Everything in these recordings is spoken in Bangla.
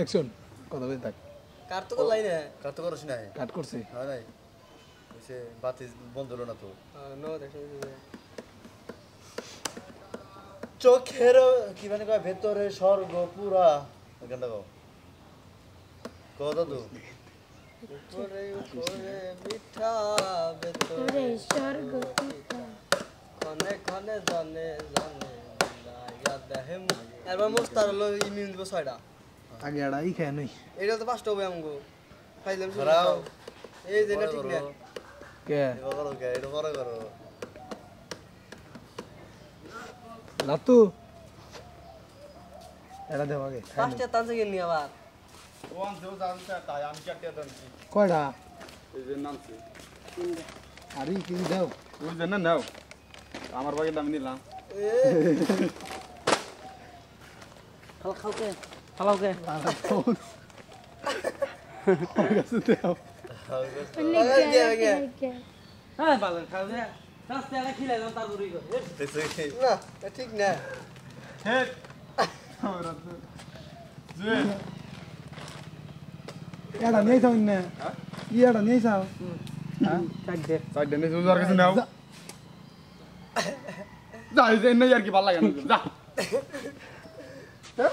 অ্যাকশন কথা বলি থাক কাট তো লাই না কাট তো করছ না কাট করছে হ্যাঁ নাই সে বাতি বন্ধ হলো না তো চোখের কি মানে কয় ভেতরে স্বর্গ পুরা গানটা গাও কও তো মিঠা ভেতরে স্বর্গ কনে জানে জানে লাগা দেহে এবার হলো ইমিউন দিব ছয়টা আগে আড়াই খায় নই এটা তো পাঁচটা হবে আমগো খাইলাম ধরাও এই যে না ঠিক না কে করো কে এটা করো করো নাতু এটা দেব আগে পাঁচটা তানছে কেন নি আবার ওয়ান দেও জানতে তাই আমি চারটা দানছি কয়টা এই যে নামছি আরে কি দাও ওই যে না নাও আমার বাকি দাম নিলাম খাও খাও কে Hello kìa. Hồi gặp xin theo. হ্যাঁ ভালো খাও না রাস্তায় একটা খিলাই দাম তার গুড়ি করে না ঠিক না হ্যাঁ এটা নেই চাও না এটা নেই চাও চারটে চারটে নেই তোর কাছে নাও যা এনে আর কি ভালো লাগে না যা হ্যাঁ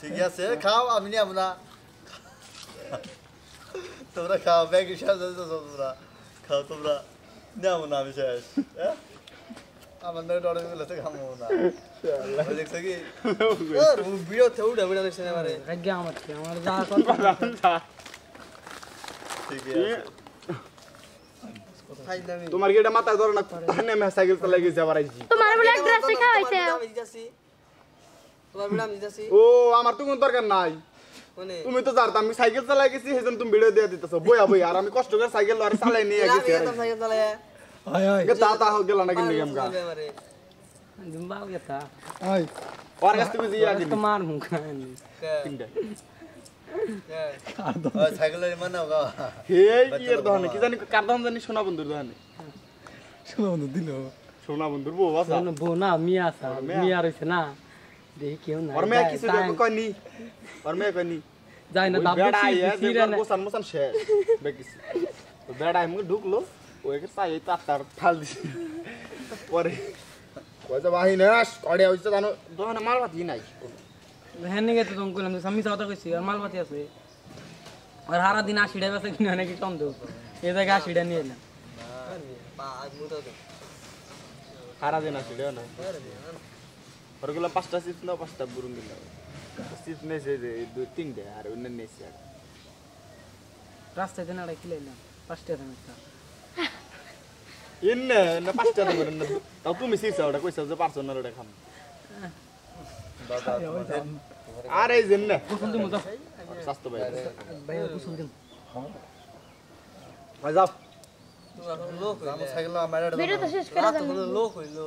ঠিক আছে খাও আমি নি আমরা তোমরা খাও ব্যাগ শেষ তোমরা খাও তোমরা নেব হ্যাঁ? না আমি শেষ কি হ্যাঁ, তোমার কি এটা মাথায় ধরে না নেমে সাইকেল চালাই গেছে তোমার তো নাই মানে- তুমি তো আমি সাইকেল চালাই গেছি সেজন্য তুমি ভিডিও দিয়ে দিতেছো বইয়া বইয়া আর আমি কষ্ট করে সাইকেল আর চালাই নিয়ে গেছি সাইকেল চালায়া গেল না কিন্তু সোনা বন্ধুর আছে না মিয়া আছে হ্যাঁ, না দেখি কেউ না আর মে কিছু দেব কনি আর মে কনি যাই না দাব কিছু রে না গোসান মোসান শেষ বে কিছু তো বেড়া আমি ঢুকলো ওকে সাই তাতার ফাল দিছি পরে কইছে বাহি না কড়ে হইছে জানো দোকানে মাল পাতি নাই হেনে গেছে তো কইলাম আমি সাউটা কইছি আর মাল পাতি আছে আর সারা দিন আশিটা বেছে কিনা নাকি না ওরগুলো পাঁচটা চিপস নাও পাঁচটা বুরুং গেলাম চিপস নিয়েছে দুই তিনটে আর অন্য নিয়েছে আর রাস্তায় দেন আড়াই কিলো এলাম পাঁচটা দেন একটা ইন্নে না পাঁচটা দেন তাও তুমি চিপস ওটা কইছো যে পারছো না ওটা খাম আর এই যে না গোসল দিমু যাও স্বাস্থ্য ভাই ভাই গোসল দিমু হ্যাঁ। যাও তো লোক হইলো সাইকেল আমার লোক হইলো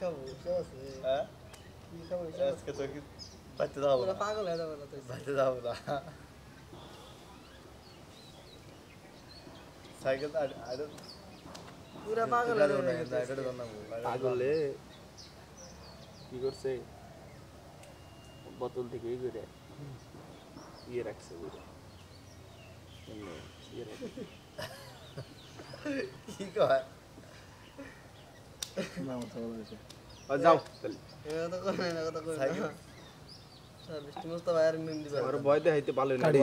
খাবো বুঝতে পারছি হ্যাঁ কি খাবো আজকে তো কি বাড়তে যাবো না পাগল হয়ে যাবো না তুই বাড়তে যাবো না সাইকেল আর আর পুরা পাগল হয়ে যাবো না এটা কি করছে বোতল থেকে ঘুরে ইয়ে রাখছে ঘুরে 이거 যাও বয়তে দেখাইতে পারলে